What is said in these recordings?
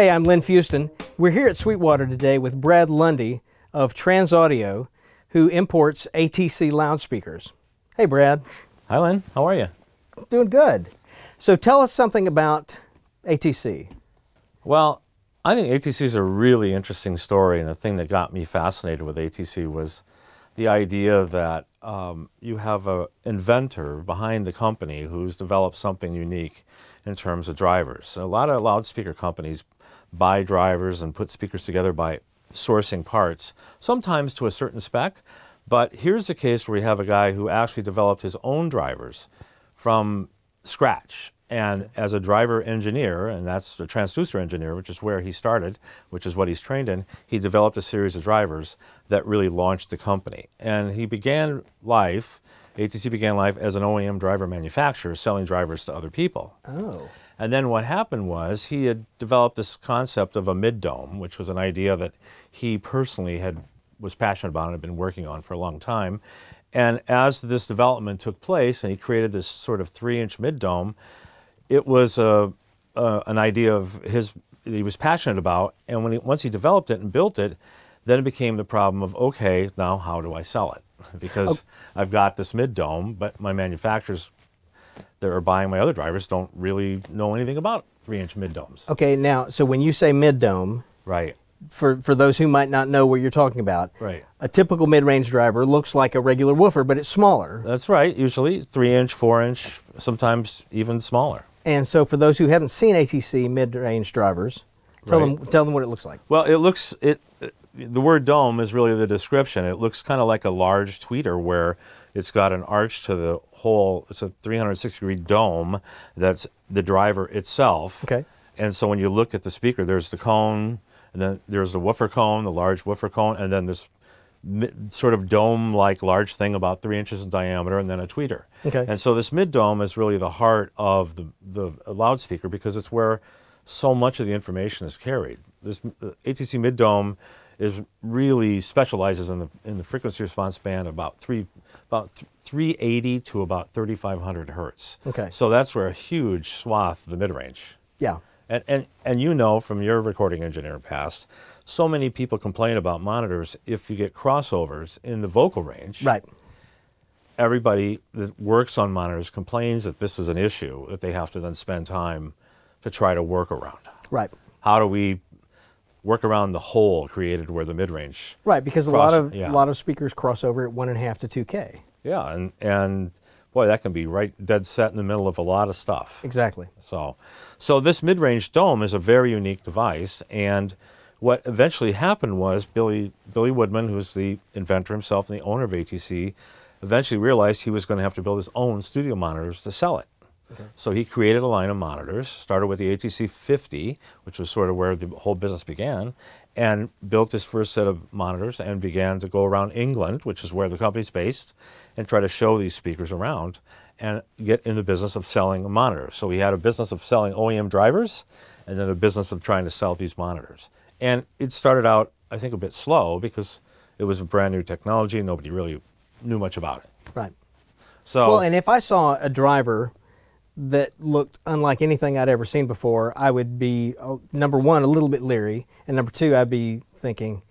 Hey, I'm Lynn Fuston. We're here at Sweetwater today with Brad Lundy of Transaudio, who imports ATC loudspeakers. Hey, Brad. Hi, Lynn. How are you? Doing good. So tell us something about ATC. Well, I think ATC is a really interesting story, and the thing that got me fascinated with ATC was the idea that um, you have an inventor behind the company who's developed something unique in terms of drivers. So a lot of loudspeaker companies by drivers and put speakers together by sourcing parts, sometimes to a certain spec. But here's a case where we have a guy who actually developed his own drivers from scratch. And as a driver engineer, and that's a transducer engineer, which is where he started, which is what he's trained in, he developed a series of drivers that really launched the company. And he began life, ATC began life as an OEM driver manufacturer selling drivers to other people. Oh. And then what happened was he had developed this concept of a mid dome, which was an idea that he personally had was passionate about and had been working on for a long time. And as this development took place, and he created this sort of three-inch mid dome, it was a, a, an idea of his that he was passionate about. And when he, once he developed it and built it, then it became the problem of okay, now how do I sell it? Because oh. I've got this mid dome, but my manufacturer's that are buying my other drivers don't really know anything about three inch mid domes. Okay, now, so when you say mid dome, right. For, for those who might not know what you're talking about, right. a typical mid range driver looks like a regular woofer, but it's smaller. That's right, usually three inch, four inch, sometimes even smaller. And so, for those who haven't seen ATC mid range drivers, tell, right. them, tell them what it looks like. Well, it looks, it, the word dome is really the description. It looks kind of like a large tweeter where it's got an arch to the whole. It's a 360 degree dome. That's the driver itself. Okay. And so when you look at the speaker, there's the cone, and then there's the woofer cone, the large woofer cone, and then this sort of dome-like large thing about three inches in diameter, and then a tweeter. Okay. And so this mid dome is really the heart of the the loudspeaker because it's where so much of the information is carried. This uh, ATC mid dome is really specializes in the in the frequency response band about three about th 380 to about 3500 hertz. Okay. So that's where a huge swath of the mid range. Yeah. And and and you know from your recording engineer past, so many people complain about monitors if you get crossovers in the vocal range. Right. Everybody that works on monitors complains that this is an issue that they have to then spend time to try to work around. Right. How do we work around the hole created where the mid range. Right, because cross, a lot of yeah. a lot of speakers cross over at one and a half to two K. Yeah, and and boy, that can be right dead set in the middle of a lot of stuff. Exactly. So, so this mid range dome is a very unique device, and what eventually happened was Billy Billy Woodman, who's the inventor himself and the owner of ATC, eventually realized he was going to have to build his own studio monitors to sell it. Okay. So he created a line of monitors, started with the ATC 50, which was sort of where the whole business began, and built his first set of monitors and began to go around England, which is where the company's based, and try to show these speakers around and get in the business of selling monitors. So he had a business of selling OEM drivers and then a business of trying to sell these monitors. And it started out, I think, a bit slow because it was a brand new technology. Nobody really knew much about it. Right. So, well, and if I saw a driver that looked unlike anything I'd ever seen before, I would be uh, number one a little bit leery, and number two I'd be thinking,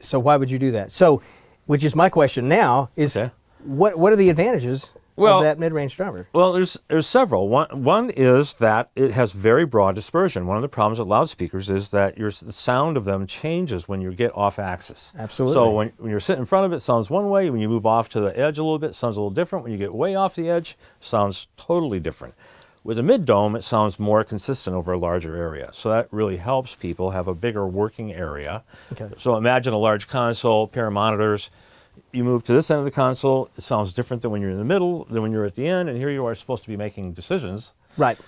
so why would you do that? So, which is my question now is okay. what what are the advantages well, that mid-range driver? Well, there's there's several. One one is that it has very broad dispersion. One of the problems with loudspeakers is that your the sound of them changes when you get off axis. Absolutely. So when, when you're sitting in front of it, it sounds one way. When you move off to the edge a little bit, sounds a little different. When you get way off the edge, sounds totally different. With a mid-dome, it sounds more consistent over a larger area. So that really helps people have a bigger working area. Okay. So imagine a large console, pair of monitors, you move to this end of the console, it sounds different than when you're in the middle, than when you're at the end, and here you are supposed to be making decisions. Right.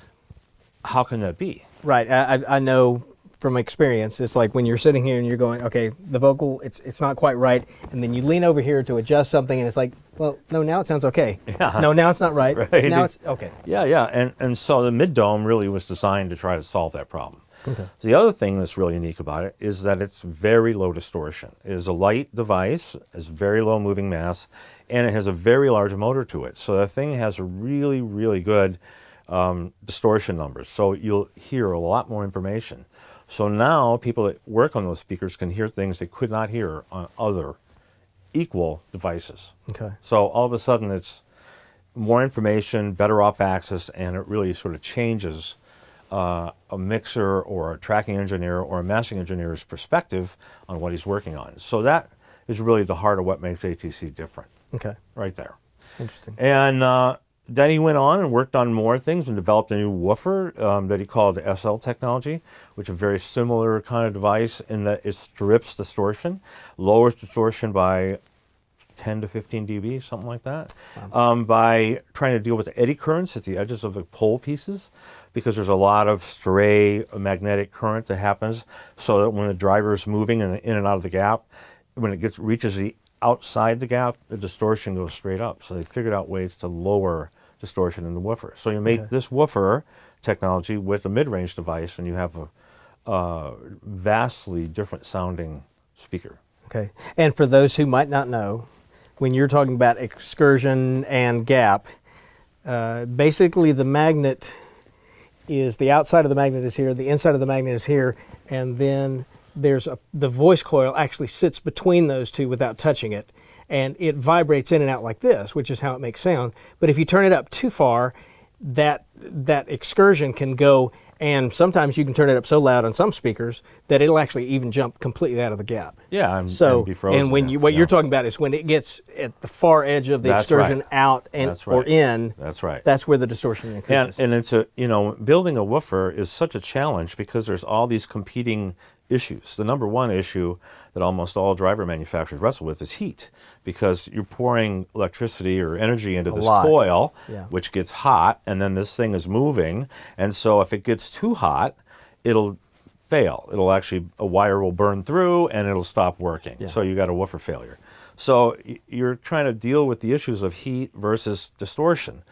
How can that be? Right. I, I know from experience, it's like when you're sitting here and you're going, okay, the vocal, it's it's not quite right, and then you lean over here to adjust something, and it's like, well, no, now it sounds okay. Yeah. No, now it's not right. right. Now it's okay. Yeah, yeah, and and so the mid dome really was designed to try to solve that problem. Okay. The other thing that's really unique about it is that it's very low distortion. It is a light device, has very low moving mass, and it has a very large motor to it. So the thing has really, really good um, distortion numbers. So you'll hear a lot more information. So now people that work on those speakers can hear things they could not hear on other equal devices. Okay. So all of a sudden it's more information, better off access, and it really sort of changes uh, a mixer or a tracking engineer or a mastering engineer's perspective on what he's working on. So that is really the heart of what makes ATC different. Okay. Right there. Interesting. And uh, then he went on and worked on more things and developed a new woofer um, that he called SL technology, which is a very similar kind of device in that it strips distortion, lowers distortion by 10 to 15 dB, something like that, wow. um, by trying to deal with the eddy currents at the edges of the pole pieces because there's a lot of stray magnetic current that happens so that when the driver is moving in, in and out of the gap, when it gets reaches the outside the gap, the distortion goes straight up. So they figured out ways to lower distortion in the woofer. So you make okay. this woofer technology with a mid-range device and you have a vastly different sounding speaker. Okay. And for those who might not know, when you're talking about excursion and gap, uh, basically the magnet is the outside of the magnet is here, the inside of the magnet is here, and then there's a, the voice coil actually sits between those two without touching it. And it vibrates in and out like this, which is how it makes sound. But if you turn it up too far, that, that excursion can go and sometimes you can turn it up so loud on some speakers that it'll actually even jump completely out of the gap. Yeah, and, so, and be frozen. And when you what yeah. you're talking about is when it gets at the far edge of the that's excursion right. out and right. or in. That's right. That's where the distortion increases. And, and it's a you know building a woofer is such a challenge because there's all these competing issues. The number one issue that almost all driver manufacturers wrestle with is heat because you're pouring electricity or energy into a this lot. coil, yeah. which gets hot, and then this thing is moving. And so if it gets too hot, it'll fail. It'll actually, a wire will burn through and it'll stop working. Yeah. So you got a woofer failure. So you're trying to deal with the issues of heat versus distortion.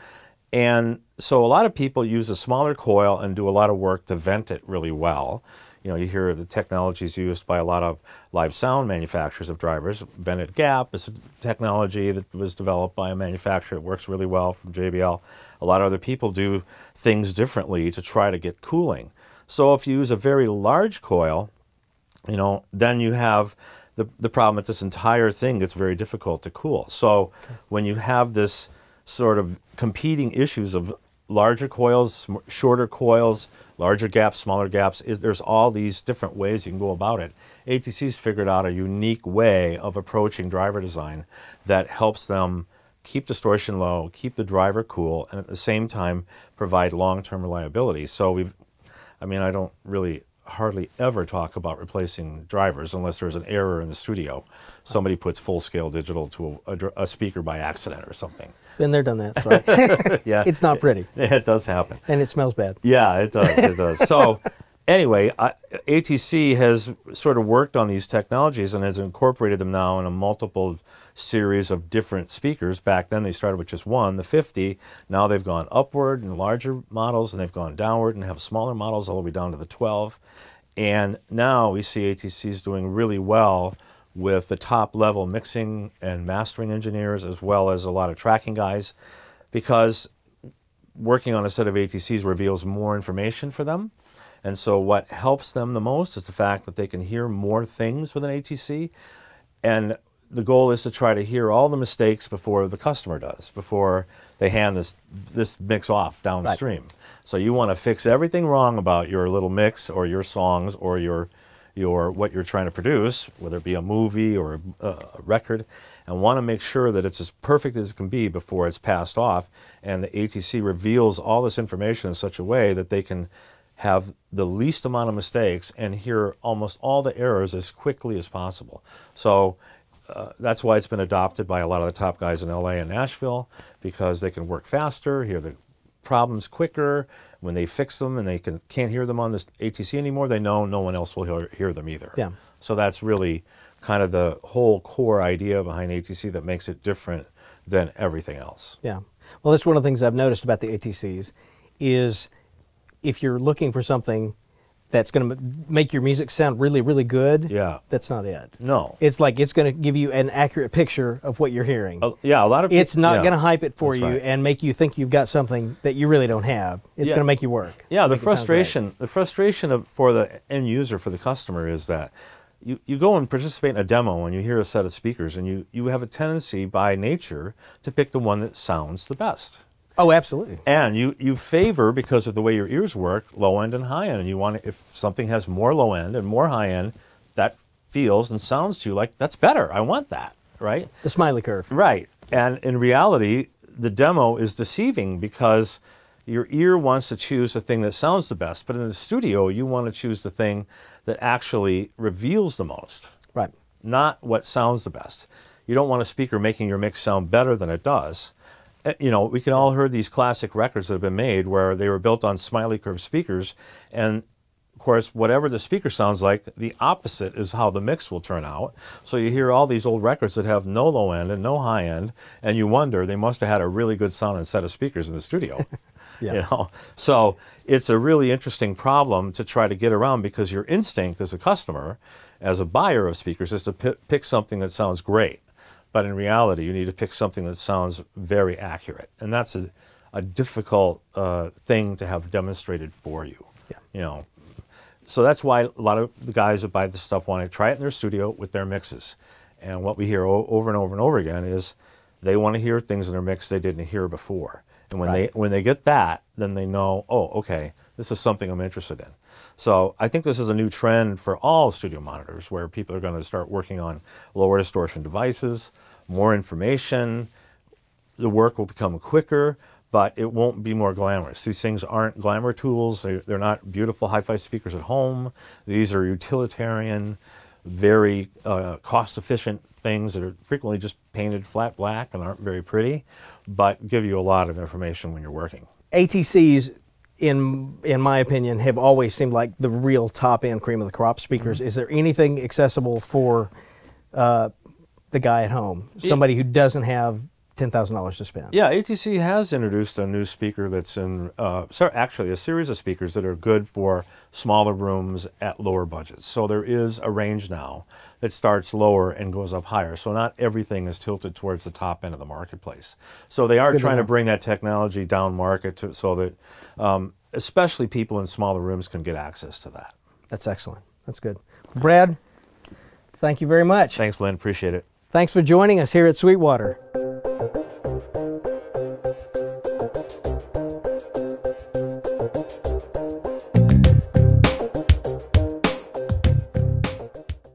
And so a lot of people use a smaller coil and do a lot of work to vent it really well you know, you hear the technologies used by a lot of live sound manufacturers of drivers. Bennett Gap is a technology that was developed by a manufacturer that works really well from JBL. A lot of other people do things differently to try to get cooling. So if you use a very large coil, you know, then you have the, the problem that this entire thing gets very difficult to cool. So when you have this sort of competing issues of larger coils, shorter coils, larger gaps, smaller gaps. Is, there's all these different ways you can go about it. ATC's figured out a unique way of approaching driver design that helps them keep distortion low, keep the driver cool, and at the same time provide long-term reliability. So we've, I mean, I don't really hardly ever talk about replacing drivers unless there's an error in the studio. Somebody puts full-scale digital to a, a, a, speaker by accident or something. Been there, done that. Sorry. yeah, it's not pretty. It, it, does happen. And it smells bad. Yeah, it does. It does. So anyway, ATC has sort of worked on these technologies and has incorporated them now in a multiple series of different speakers. Back then, they started with just one, the 50. Now they've gone upward and larger models, and they've gone downward and have smaller models all the way down to the 12. And now we see ATCs doing really well with the top level mixing and mastering engineers, as well as a lot of tracking guys, because working on a set of ATCs reveals more information for them and so what helps them the most is the fact that they can hear more things with an ATC. And the goal is to try to hear all the mistakes before the customer does, before they hand this this mix off downstream. Right. So you want to fix everything wrong about your little mix or your songs or your your what you're trying to produce, whether it be a movie or a, a record, and want to make sure that it's as perfect as it can be before it's passed off. And the ATC reveals all this information in such a way that they can have the least amount of mistakes and hear almost all the errors as quickly as possible. So uh, that's why it's been adopted by a lot of the top guys in LA and Nashville because they can work faster, hear the problems quicker. When they fix them and they can, not hear them on this ATC anymore, they know no one else will hear, hear them either. Yeah. So that's really kind of the whole core idea behind ATC that makes it different than everything else. Yeah. Well, that's one of the things I've noticed about the ATCs is – if you're looking for something that's going to make your music sound really, really good. Yeah, that's not it. No, it's like it's going to give you an accurate picture of what you're hearing. Uh, yeah, a lot of it's not yeah. going to hype it for that's you right. and make you think you've got something that you really don't have. It's yeah. going to make you work. Yeah, the frustration, the frustration of, for the end user, for the customer, is that you, you go and participate in a demo and you hear a set of speakers and you, you have a tendency by nature to pick the one that sounds the best. Oh, absolutely. And you, you favor, because of the way your ears work, low end and high end. And you want to, if something has more low end and more high end, that feels and sounds to you like, that's better. I want that, right? The smiley curve. Right. And in reality, the demo is deceiving because your ear wants to choose the thing that sounds the best. But in the studio, you want to choose the thing that actually reveals the most. Right. Not what sounds the best. You don't want a speaker making your mix sound better than it does uh, you know, we can all hear these classic records that have been made where they were built on smiley curve speakers. And of course, whatever the speaker sounds like, the opposite is how the mix will turn out. So you hear all these old records that have no low end and no high end, and you wonder they must have had a really good sound and set of speakers in the studio. yeah. You know, so it's a really interesting problem to try to get around because your instinct as a customer, as a buyer of speakers, is to pick something that sounds great. But in reality, you need to pick something that sounds very accurate. And that's a, a difficult uh, thing to have demonstrated for you. Yeah. You know, so that's why a lot of the guys that buy this stuff want to try it in their studio with their mixes. And what we hear over and over and over again is they want to hear things in their mix they didn't hear before. And when right. they when they get that, then they know, oh, okay, this is something I'm interested in. So I think this is a new trend for all studio monitors where people are going to start working on lower distortion devices, more information, the work will become quicker, but it won't be more glamorous. These things aren't glamour tools. They're, not beautiful hi-fi speakers at home. These are utilitarian, very uh, cost-efficient things that are frequently just painted flat black and aren't very pretty, but give you a lot of information when you're working. ATC's in in my opinion, have always seemed like the real top end cream of the crop speakers. Mm-hmm. Is there anything accessible for uh, the guy at home, somebody it, who doesn't have $10,000 to spend. Yeah, ATC has introduced a new speaker that's in, uh, actually, a series of speakers that are good for smaller rooms at lower budgets. So there is a range now that starts lower and goes up higher. So not everything is tilted towards the top end of the marketplace. So they are trying to, to bring that technology down market to, so that um, especially people in smaller rooms can get access to that. That's excellent. That's good. Brad, thank you very much. Thanks, Lynn. Appreciate it. Thanks for joining us here at Sweetwater.